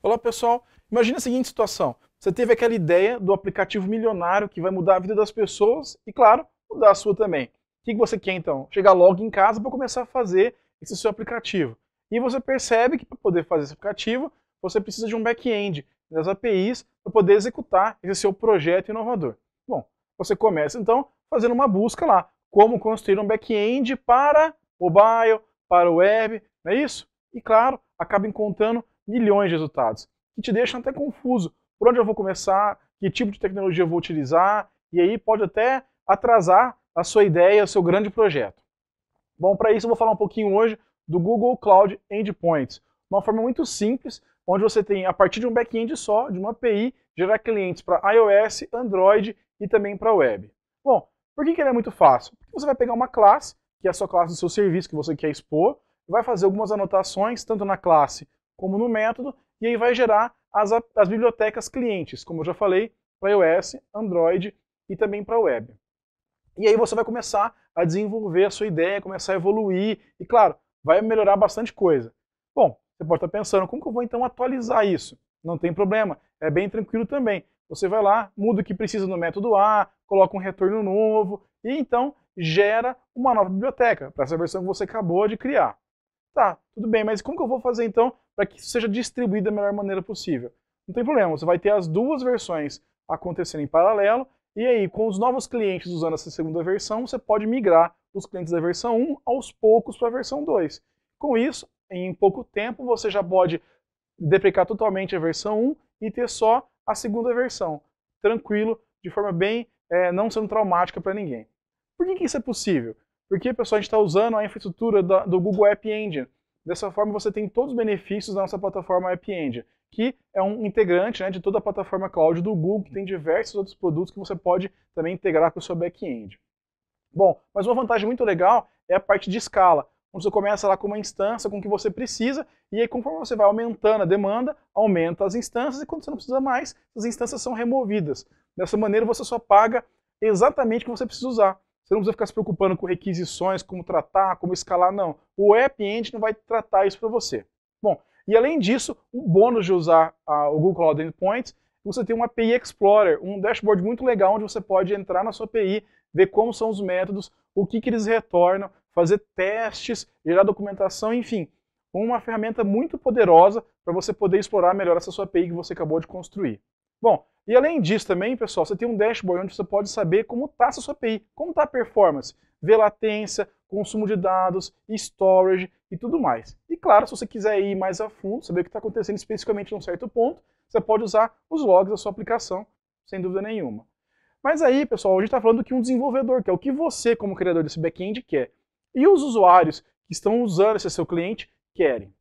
Olá pessoal, imagine a seguinte situação. Você teve aquela ideia do aplicativo milionário que vai mudar a vida das pessoas e, claro, mudar a sua também. O que você quer então? Chegar logo em casa para começar a fazer esse seu aplicativo. E você percebe que para poder fazer esse aplicativo, você precisa de um back-end, das APIs, para poder executar esse seu projeto inovador. Bom, você começa então fazendo uma busca lá, como construir um back-end para mobile, para web, não é isso? E claro, acaba encontrando milhões de resultados, que te deixam até confuso. Por onde eu vou começar? Que tipo de tecnologia eu vou utilizar? E aí pode até atrasar a sua ideia, o seu grande projeto. Bom, para isso eu vou falar um pouquinho hoje do Google Cloud Endpoints. Uma forma muito simples, onde você tem, a partir de um back-end só, de uma API, gerar clientes para iOS, Android e também para web. Bom, por que, que ele é muito fácil? Porque você vai pegar uma classe, que é a sua classe do seu serviço que você quer expor, vai fazer algumas anotações, tanto na classe como no método, e aí vai gerar as, as bibliotecas clientes, como eu já falei, para iOS, Android e também para web. E aí você vai começar a desenvolver a sua ideia, começar a evoluir, e claro, vai melhorar bastante coisa. Bom, você pode estar pensando, como que eu vou então atualizar isso? Não tem problema, é bem tranquilo também. Você vai lá, muda o que precisa no método A, coloca um retorno novo, e então gera uma nova biblioteca para essa versão que você acabou de criar. Tá, tudo bem, mas como que eu vou fazer então para que isso seja distribuído da melhor maneira possível? Não tem problema, você vai ter as duas versões acontecendo em paralelo, e aí, com os novos clientes usando essa segunda versão, você pode migrar os clientes da versão 1 aos poucos para a versão 2. Com isso, em pouco tempo, você já pode deprecar totalmente a versão 1 e ter só a segunda versão, tranquilo, de forma bem é, não sendo traumática para ninguém. Por que, que isso é possível? Porque, pessoal, a gente está usando a infraestrutura do Google App Engine. Dessa forma, você tem todos os benefícios da nossa plataforma App Engine, que é um integrante né, de toda a plataforma cloud do Google, que tem diversos outros produtos que você pode também integrar com o seu back-end. Bom, mas uma vantagem muito legal é a parte de escala, Quando você começa lá com uma instância com o que você precisa, e aí conforme você vai aumentando a demanda, aumenta as instâncias, e quando você não precisa mais, as instâncias são removidas. Dessa maneira, você só paga exatamente o que você precisa usar. Você não precisa ficar se preocupando com requisições, como tratar, como escalar, não. O App Engine não vai tratar isso para você. Bom, e além disso, o bônus de usar a, o Google Cloud Endpoints, você tem um API Explorer, um dashboard muito legal onde você pode entrar na sua API, ver como são os métodos, o que, que eles retornam, fazer testes, gerar documentação, enfim. Uma ferramenta muito poderosa para você poder explorar melhor essa sua API que você acabou de construir. Bom, e além disso também, pessoal, você tem um dashboard onde você pode saber como está a sua API, como está a performance, ver latência, consumo de dados, storage e tudo mais. E claro, se você quiser ir mais a fundo, saber o que está acontecendo especificamente em um certo ponto, você pode usar os logs da sua aplicação, sem dúvida nenhuma. Mas aí, pessoal, a gente está falando que um desenvolvedor quer, é o que você, como criador desse back-end, quer. E os usuários que estão usando esse seu cliente querem.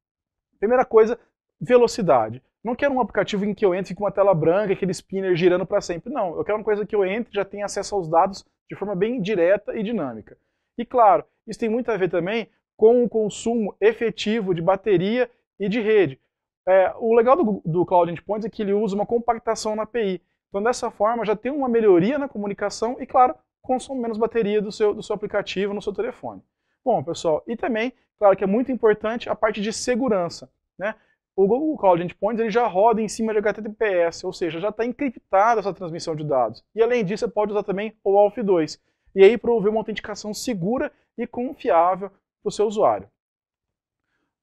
Primeira coisa, velocidade. Não quero um aplicativo em que eu entre com uma tela branca, aquele spinner girando para sempre. Não, eu quero uma coisa que eu entre e já tenha acesso aos dados de forma bem direta e dinâmica. E claro, isso tem muito a ver também com o consumo efetivo de bateria e de rede. É, o legal do, do Cloud Endpoints é que ele usa uma compactação na API. Então, dessa forma, já tem uma melhoria na comunicação e, claro, consome menos bateria do seu, do seu aplicativo no seu telefone. Bom, pessoal, e também, claro que é muito importante a parte de segurança. Né? o Google Cloud Endpoints ele já roda em cima de HTTPS, ou seja, já está encriptada essa transmissão de dados. E além disso, você pode usar também o OAuth 2. E aí prover uma autenticação segura e confiável para o seu usuário.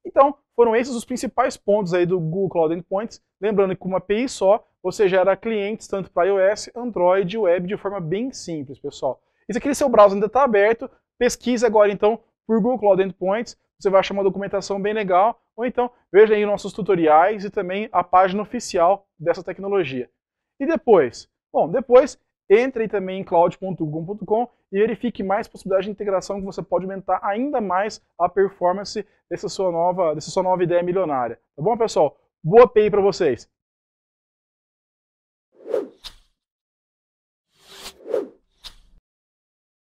Então, foram esses os principais pontos aí do Google Cloud Endpoints, lembrando que com uma API só você gera clientes tanto para iOS, Android e web de forma bem simples, pessoal. E se aquele seu browser ainda está aberto, pesquise agora então por Google Cloud Endpoints, você vai achar uma documentação bem legal, ou então veja aí nossos tutoriais e também a página oficial dessa tecnologia. E depois? Bom, depois entre também em cloud.google.com e verifique mais possibilidades de integração que você pode aumentar ainda mais a performance dessa sua nova, dessa sua nova ideia milionária. Tá bom, pessoal? Boa API para vocês!